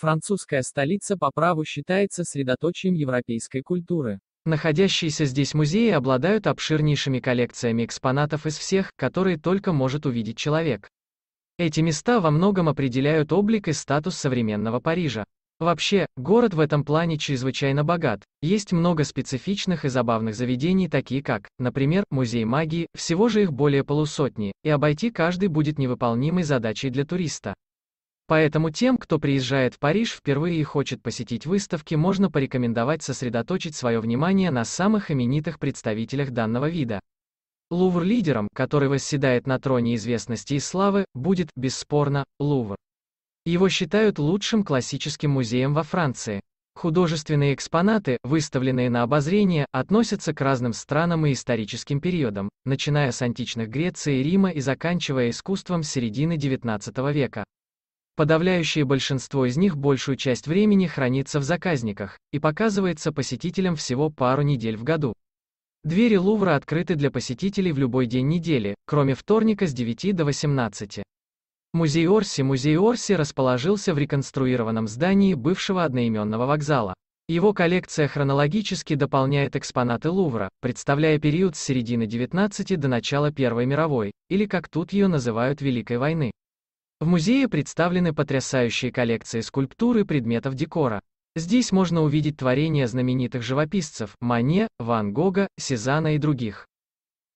Французская столица по праву считается средоточием европейской культуры. Находящиеся здесь музеи обладают обширнейшими коллекциями экспонатов из всех, которые только может увидеть человек. Эти места во многом определяют облик и статус современного Парижа. Вообще, город в этом плане чрезвычайно богат. Есть много специфичных и забавных заведений, такие как, например, музей магии, всего же их более полусотни, и обойти каждый будет невыполнимой задачей для туриста. Поэтому тем, кто приезжает в Париж впервые и хочет посетить выставки, можно порекомендовать сосредоточить свое внимание на самых именитых представителях данного вида. Лувр лидером, который восседает на троне известности и славы, будет, бесспорно, Лувр. Его считают лучшим классическим музеем во Франции. Художественные экспонаты, выставленные на обозрение, относятся к разным странам и историческим периодам, начиная с античных Греции и Рима и заканчивая искусством середины XIX века. Подавляющее большинство из них большую часть времени хранится в заказниках и показывается посетителям всего пару недель в году. Двери Лувра открыты для посетителей в любой день недели, кроме вторника с 9 до 18. Музей Орси Музей Орси расположился в реконструированном здании бывшего одноименного вокзала. Его коллекция хронологически дополняет экспонаты Лувра, представляя период с середины 19 до начала Первой мировой, или как тут ее называют Великой войны. В музее представлены потрясающие коллекции скульптур и предметов декора. Здесь можно увидеть творения знаменитых живописцев Мане, Ван Гога, Сезана и других.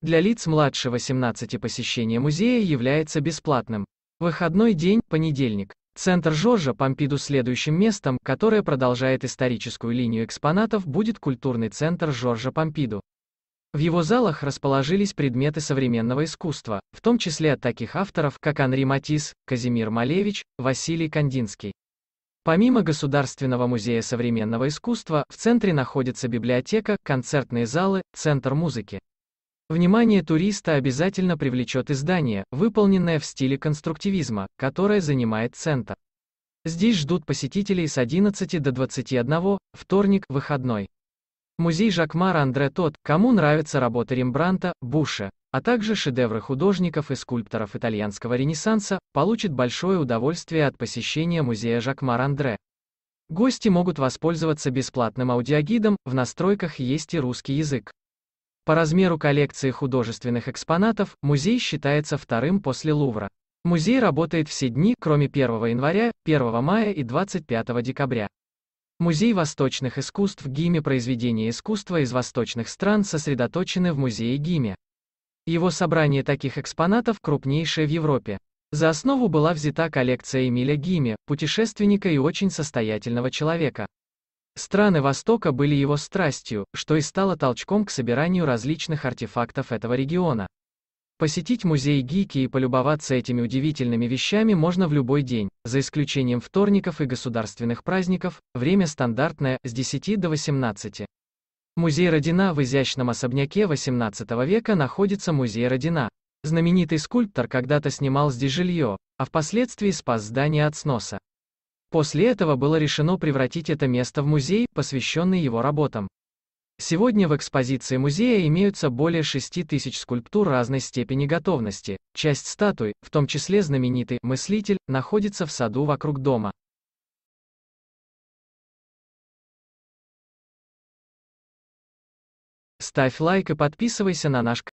Для лиц младше 18 посещение музея является бесплатным. Выходной день, понедельник. Центр Жоржа Помпиду следующим местом, которое продолжает историческую линию экспонатов, будет культурный центр Жоржа Помпиду. В его залах расположились предметы современного искусства, в том числе от таких авторов, как Анри Матис, Казимир Малевич, Василий Кандинский. Помимо Государственного музея современного искусства, в центре находится библиотека, концертные залы, центр музыки. Внимание туриста обязательно привлечет издание, выполненное в стиле конструктивизма, которое занимает центр. Здесь ждут посетителей с 11 до 21, вторник, выходной. Музей Жакмара Андре тот, кому нравятся работы Рембранта, Буша, а также шедевры художников и скульпторов итальянского ренессанса, получит большое удовольствие от посещения музея Жакмар Андре. Гости могут воспользоваться бесплатным аудиогидом, в настройках есть и русский язык. По размеру коллекции художественных экспонатов, музей считается вторым после Лувра. Музей работает все дни, кроме 1 января, 1 мая и 25 декабря. Музей восточных искусств ГИМИ Произведения искусства из восточных стран сосредоточены в музее ГИМИ. Его собрание таких экспонатов крупнейшее в Европе. За основу была взята коллекция Эмиля Гиме, путешественника и очень состоятельного человека. Страны Востока были его страстью, что и стало толчком к собиранию различных артефактов этого региона. Посетить музей Гики и полюбоваться этими удивительными вещами можно в любой день, за исключением вторников и государственных праздников, время стандартное, с 10 до 18. Музей Родина в изящном особняке XVIII века находится музей Родина. Знаменитый скульптор когда-то снимал здесь жилье, а впоследствии спас здание от сноса. После этого было решено превратить это место в музей, посвященный его работам. Сегодня в экспозиции музея имеются более 6 тысяч скульптур разной степени готовности. Часть статуй, в том числе знаменитый «Мыслитель», находится в саду вокруг дома. Ставь лайк и подписывайся на наш канал.